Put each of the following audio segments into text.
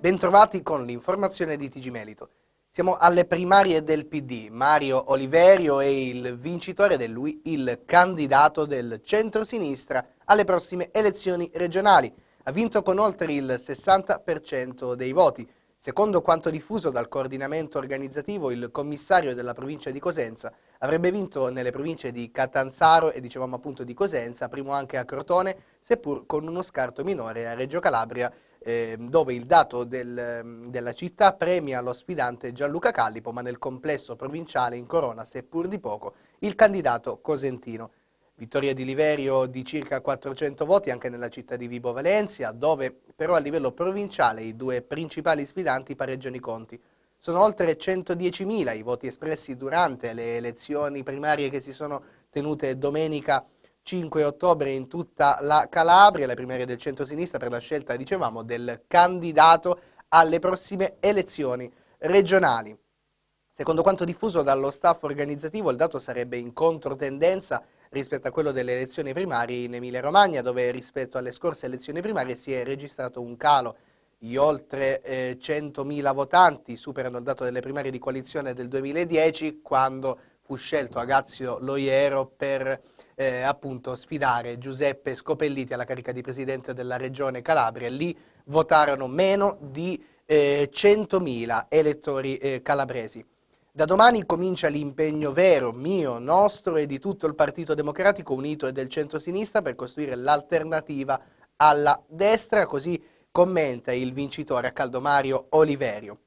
Bentrovati con l'informazione di TG Melito. Siamo alle primarie del PD. Mario Oliverio è il vincitore ed lui il candidato del centro-sinistra alle prossime elezioni regionali. Ha vinto con oltre il 60% dei voti. Secondo quanto diffuso dal coordinamento organizzativo, il commissario della provincia di Cosenza avrebbe vinto nelle province di Catanzaro e dicevamo appunto di Cosenza, primo anche a Crotone, seppur con uno scarto minore a Reggio Calabria eh, dove il dato del, ehm, della città premia lo sfidante Gianluca Callipo, ma nel complesso provinciale in corona, seppur di poco, il candidato cosentino. Vittoria di Liverio di circa 400 voti anche nella città di Vibo Valencia, dove però a livello provinciale i due principali sfidanti pareggiano i conti. Sono oltre 110.000 i voti espressi durante le elezioni primarie che si sono tenute domenica 5 ottobre in tutta la Calabria, le primarie del centro-sinistra per la scelta, dicevamo, del candidato alle prossime elezioni regionali. Secondo quanto diffuso dallo staff organizzativo, il dato sarebbe in controtendenza rispetto a quello delle elezioni primarie in Emilia-Romagna, dove rispetto alle scorse elezioni primarie si è registrato un calo. Gli oltre eh, 100.000 votanti superano il dato delle primarie di coalizione del 2010, quando fu scelto Agazio Loiero per eh, appunto sfidare Giuseppe Scopelliti alla carica di presidente della regione Calabria. Lì votarono meno di eh, 100.000 elettori eh, calabresi. Da domani comincia l'impegno vero, mio, nostro e di tutto il Partito Democratico unito e del centrosinistra per costruire l'alternativa alla destra, così commenta il vincitore a Caldomario Oliverio.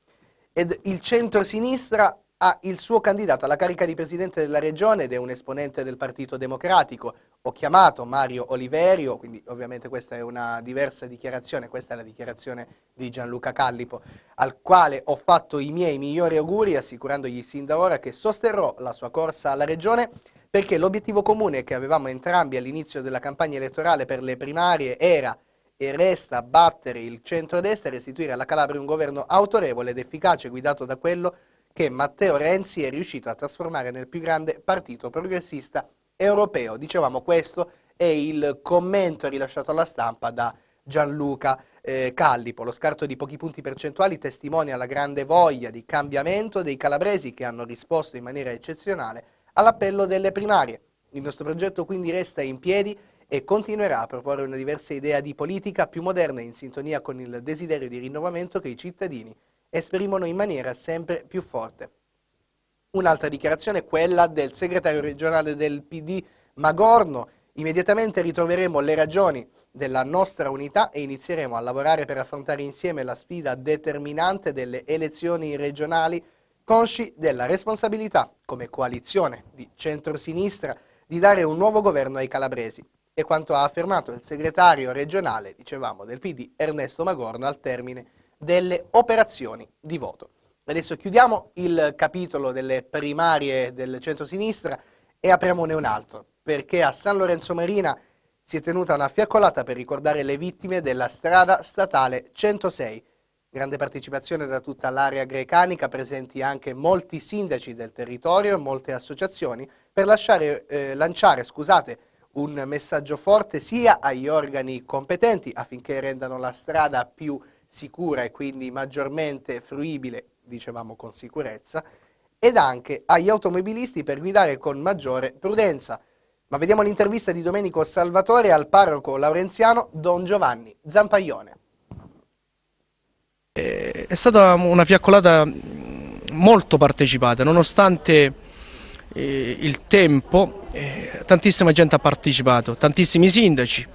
Ed il centrosinistra ha il suo candidato alla carica di presidente della regione ed è un esponente del Partito Democratico. Ho chiamato Mario Oliverio, quindi ovviamente questa è una diversa dichiarazione, questa è la dichiarazione di Gianluca Callipo, al quale ho fatto i miei migliori auguri assicurandogli sin da ora che sosterrò la sua corsa alla regione perché l'obiettivo comune che avevamo entrambi all'inizio della campagna elettorale per le primarie era e resta battere il centrodestra e restituire alla Calabria un governo autorevole ed efficace guidato da quello che che Matteo Renzi è riuscito a trasformare nel più grande partito progressista europeo. Dicevamo questo è il commento rilasciato alla stampa da Gianluca eh, Callipo. Lo scarto di pochi punti percentuali testimonia la grande voglia di cambiamento dei calabresi che hanno risposto in maniera eccezionale all'appello delle primarie. Il nostro progetto quindi resta in piedi e continuerà a proporre una diversa idea di politica più moderna in sintonia con il desiderio di rinnovamento che i cittadini esprimono in maniera sempre più forte. Un'altra dichiarazione è quella del segretario regionale del PD Magorno. Immediatamente ritroveremo le ragioni della nostra unità e inizieremo a lavorare per affrontare insieme la sfida determinante delle elezioni regionali consci della responsabilità, come coalizione di centrosinistra, di dare un nuovo governo ai calabresi. E quanto ha affermato il segretario regionale, dicevamo, del PD Ernesto Magorno al termine di delle operazioni di voto. Adesso chiudiamo il capitolo delle primarie del centro-sinistra e apriamone un altro, perché a San Lorenzo Marina si è tenuta una fiaccolata per ricordare le vittime della strada statale 106. Grande partecipazione da tutta l'area grecanica, presenti anche molti sindaci del territorio e molte associazioni, per lasciare, eh, lanciare scusate, un messaggio forte sia agli organi competenti affinché rendano la strada più sicura e quindi maggiormente fruibile, dicevamo con sicurezza, ed anche agli automobilisti per guidare con maggiore prudenza. Ma vediamo l'intervista di Domenico Salvatore al parroco laurenziano Don Giovanni Zampaglione. Eh, è stata una fiaccolata molto partecipata, nonostante eh, il tempo eh, tantissima gente ha partecipato, tantissimi sindaci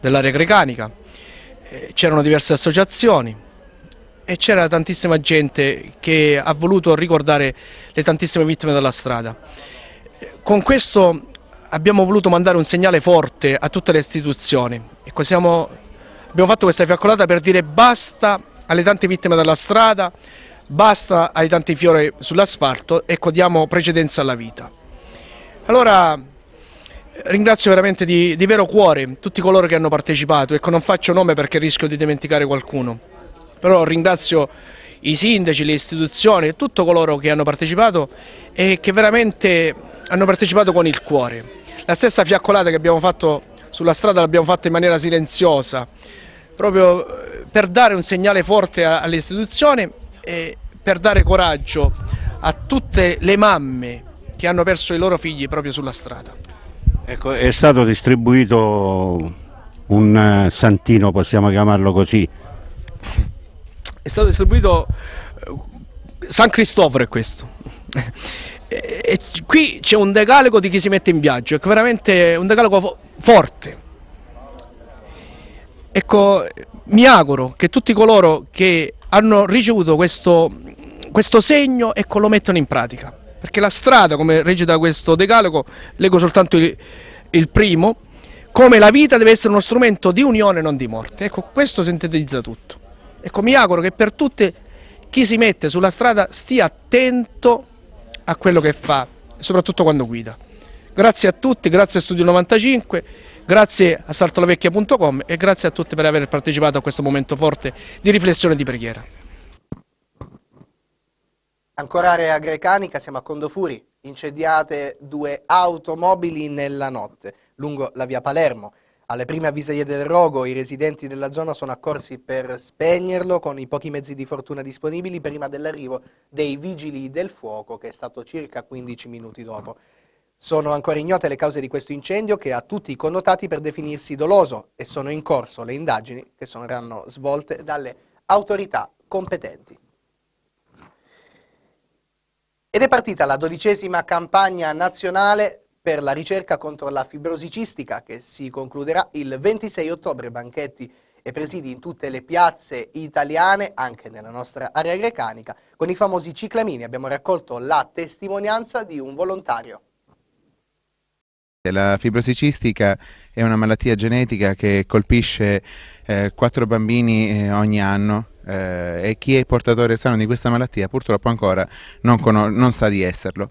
dell'area grecanica, eh, c'erano diverse associazioni e c'era tantissima gente che ha voluto ricordare le tantissime vittime della strada. Con questo abbiamo voluto mandare un segnale forte a tutte le istituzioni. Ecco, siamo, abbiamo fatto questa fiaccolata per dire basta alle tante vittime della strada, basta ai tanti fiori sull'asfalto ecco diamo precedenza alla vita. Allora, Ringrazio veramente di, di vero cuore tutti coloro che hanno partecipato, ecco non faccio nome perché rischio di dimenticare qualcuno, però ringrazio i sindaci, le istituzioni tutti coloro che hanno partecipato e che veramente hanno partecipato con il cuore. La stessa fiaccolata che abbiamo fatto sulla strada l'abbiamo fatta in maniera silenziosa, proprio eh, per dare un segnale forte alle istituzioni e per dare coraggio a tutte le mamme che hanno perso i loro figli proprio sulla strada. Ecco, è stato distribuito un eh, santino, possiamo chiamarlo così. È stato distribuito eh, San Cristoforo è questo. E, qui c'è un decalogo di chi si mette in viaggio, è veramente un decalogo forte. Ecco, mi auguro che tutti coloro che hanno ricevuto questo, questo segno ecco, lo mettano in pratica perché la strada, come recita questo decalogo, leggo soltanto il, il primo, come la vita deve essere uno strumento di unione non di morte. Ecco, questo sintetizza tutto. Ecco, mi auguro che per tutte chi si mette sulla strada stia attento a quello che fa, soprattutto quando guida. Grazie a tutti, grazie a Studio 95, grazie a saltolavecchia.com e grazie a tutti per aver partecipato a questo momento forte di riflessione e di preghiera. Ancora area grecanica, siamo a Condofuri, incendiate due automobili nella notte lungo la via Palermo. Alle prime avvisaglie del rogo i residenti della zona sono accorsi per spegnerlo con i pochi mezzi di fortuna disponibili prima dell'arrivo dei vigili del fuoco che è stato circa 15 minuti dopo. Sono ancora ignote le cause di questo incendio che ha tutti i connotati per definirsi doloso e sono in corso le indagini che saranno svolte dalle autorità competenti. Ed è partita la dodicesima campagna nazionale per la ricerca contro la fibrosicistica che si concluderà il 26 ottobre banchetti e presidi in tutte le piazze italiane, anche nella nostra area grecanica, con i famosi ciclamini. Abbiamo raccolto la testimonianza di un volontario. La fibrosicistica è una malattia genetica che colpisce eh, 4 bambini eh, ogni anno eh, e chi è portatore sano di questa malattia purtroppo ancora non, non sa di esserlo.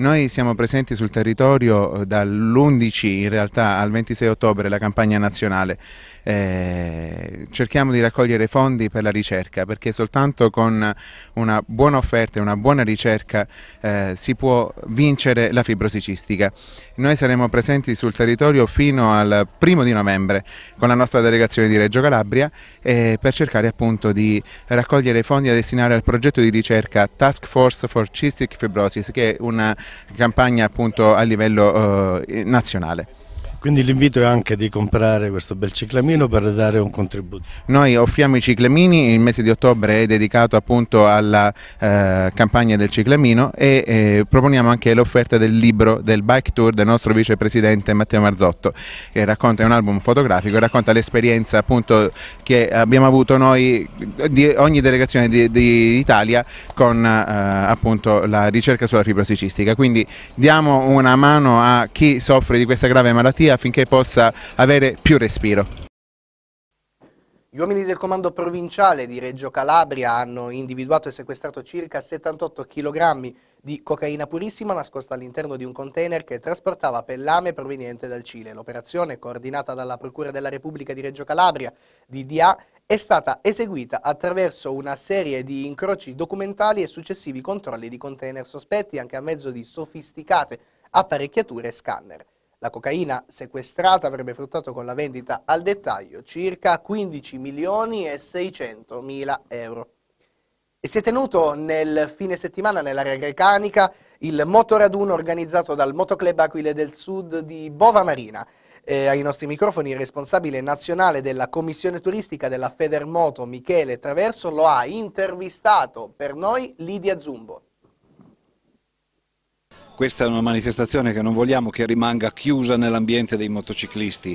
Noi siamo presenti sul territorio eh, dall'11 in realtà al 26 ottobre, la campagna nazionale. Eh, cerchiamo di raccogliere fondi per la ricerca perché soltanto con una buona offerta e una buona ricerca eh, si può vincere la fibrosicistica. Noi saremo presenti sul territorio fino al primo di novembre con la nostra delegazione di Reggio Calabria eh, per cercare appunto di raccogliere fondi da destinare al progetto di ricerca Task Force for Cystic Fibrosis che è una campagna appunto a livello eh, nazionale. Quindi l'invito è anche di comprare questo bel ciclamino sì. per dare un contributo. Noi offriamo i ciclamini, il mese di ottobre è dedicato appunto alla eh, campagna del ciclamino e eh, proponiamo anche l'offerta del libro del Bike Tour del nostro vicepresidente Matteo Marzotto che racconta un album fotografico e racconta l'esperienza appunto che abbiamo avuto noi di ogni delegazione di, di con eh, appunto la ricerca sulla fibrosicistica. Quindi diamo una mano a chi soffre di questa grave malattia Lombardia affinché possa avere più respiro. Gli uomini del comando provinciale di Reggio Calabria hanno individuato e sequestrato circa 78 kg di cocaina purissima nascosta all'interno di un container che trasportava pellame proveniente dal Cile. L'operazione, coordinata dalla Procura della Repubblica di Reggio Calabria, DDA, è stata eseguita attraverso una serie di incroci documentali e successivi controlli di container sospetti anche a mezzo di sofisticate apparecchiature e scanner. La cocaina sequestrata avrebbe fruttato con la vendita al dettaglio circa 15 milioni e 600 mila euro. E si è tenuto nel fine settimana nell'area grecanica il motoraduno organizzato dal Motoclub Aquile del Sud di Bova Marina. Eh, ai nostri microfoni il responsabile nazionale della commissione turistica della Federmoto, Michele Traverso, lo ha intervistato per noi Lidia Zumbo questa è una manifestazione che non vogliamo che rimanga chiusa nell'ambiente dei motociclisti,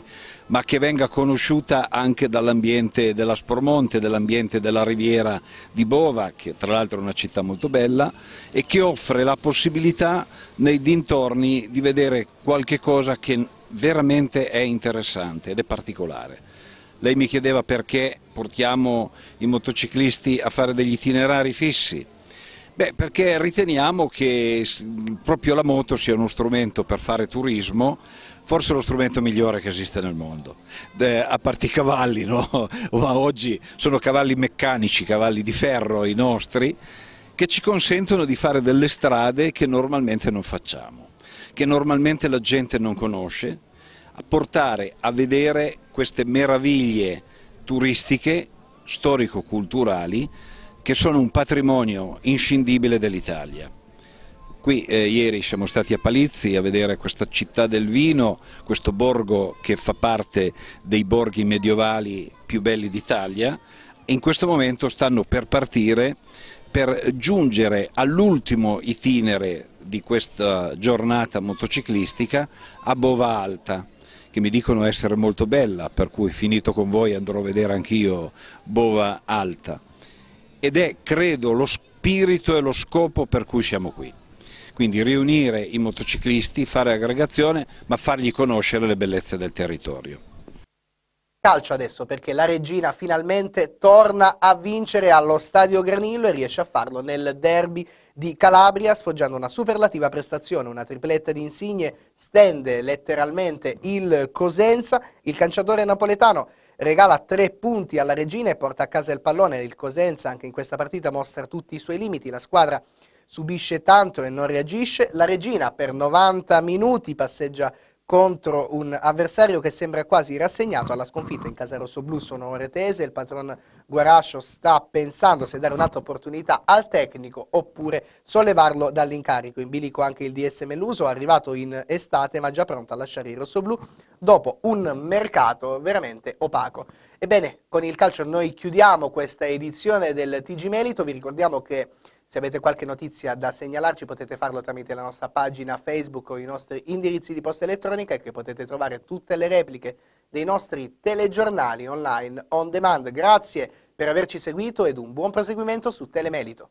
ma che venga conosciuta anche dall'ambiente della Spormonte, dell'ambiente della Riviera di Bova, che tra l'altro è una città molto bella, e che offre la possibilità nei dintorni di vedere qualche cosa che veramente è interessante ed è particolare. Lei mi chiedeva perché portiamo i motociclisti a fare degli itinerari fissi. Beh, perché riteniamo che proprio la moto sia uno strumento per fare turismo, forse lo strumento migliore che esiste nel mondo. Eh, a parte i cavalli, no? Ma oggi sono cavalli meccanici, cavalli di ferro i nostri, che ci consentono di fare delle strade che normalmente non facciamo, che normalmente la gente non conosce, a portare a vedere queste meraviglie turistiche, storico-culturali, che sono un patrimonio inscindibile dell'Italia. Qui eh, ieri siamo stati a Palizzi a vedere questa città del vino, questo borgo che fa parte dei borghi medievali più belli d'Italia. In questo momento stanno per partire per giungere all'ultimo itinere di questa giornata motociclistica a Bova Alta che mi dicono essere molto bella, per cui finito con voi andrò a vedere anch'io Bova Alta ed è credo lo spirito e lo scopo per cui siamo qui. Quindi riunire i motociclisti, fare aggregazione, ma fargli conoscere le bellezze del territorio calcio adesso perché la regina finalmente torna a vincere allo Stadio Granillo e riesce a farlo nel derby di Calabria sfoggiando una superlativa prestazione, una tripletta di insigne, stende letteralmente il Cosenza, il calciatore napoletano regala tre punti alla regina e porta a casa il pallone. Il Cosenza anche in questa partita mostra tutti i suoi limiti, la squadra subisce tanto e non reagisce. La regina per 90 minuti passeggia contro un avversario che sembra quasi rassegnato alla sconfitta in casa rossoblù sono ore tese, il patron Guarascio sta pensando se dare un'altra opportunità al tecnico oppure sollevarlo dall'incarico, in bilico anche il DS Meluso arrivato in estate ma già pronto a lasciare i rossoblù dopo un mercato veramente opaco. Ebbene, con il calcio noi chiudiamo questa edizione del TG Melito, vi ricordiamo che se avete qualche notizia da segnalarci potete farlo tramite la nostra pagina Facebook o i nostri indirizzi di posta elettronica che potete trovare tutte le repliche dei nostri telegiornali online on demand. Grazie per averci seguito ed un buon proseguimento su Telemelito.